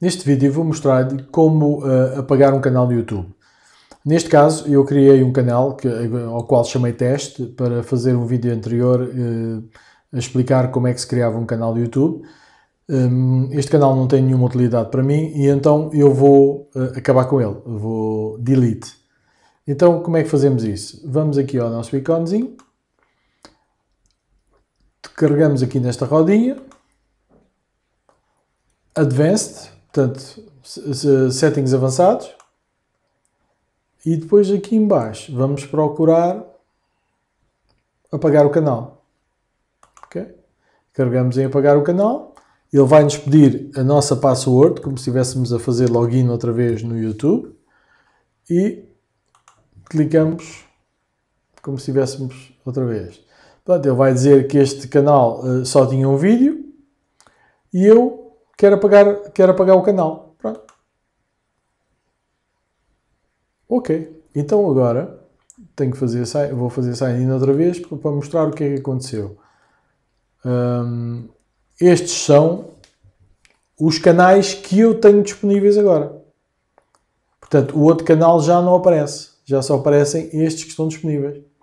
Neste vídeo vou mostrar como uh, apagar um canal no YouTube. Neste caso eu criei um canal que, eh, ao qual chamei teste para fazer um vídeo anterior uh, a explicar como é que se criava um canal no YouTube. Um, este canal não tem nenhuma utilidade para mim e então eu vou uh, acabar com ele, vou delete. Então como é que fazemos isso? Vamos aqui ao nosso iconezinho, carregamos aqui nesta rodinha, Advanced, Portanto, settings avançados. E depois aqui embaixo vamos procurar apagar o canal. Okay? Carregamos em apagar o canal. Ele vai nos pedir a nossa password, como se estivéssemos a fazer login outra vez no YouTube. E clicamos como se estivéssemos outra vez. Portanto, ele vai dizer que este canal uh, só tinha um vídeo. E eu quer apagar, quer apagar o canal. Pronto. Ok. Então agora tenho que fazer vou fazer sign in outra vez para mostrar o que é que aconteceu. Um, estes são os canais que eu tenho disponíveis agora. Portanto, o outro canal já não aparece. Já só aparecem estes que estão disponíveis.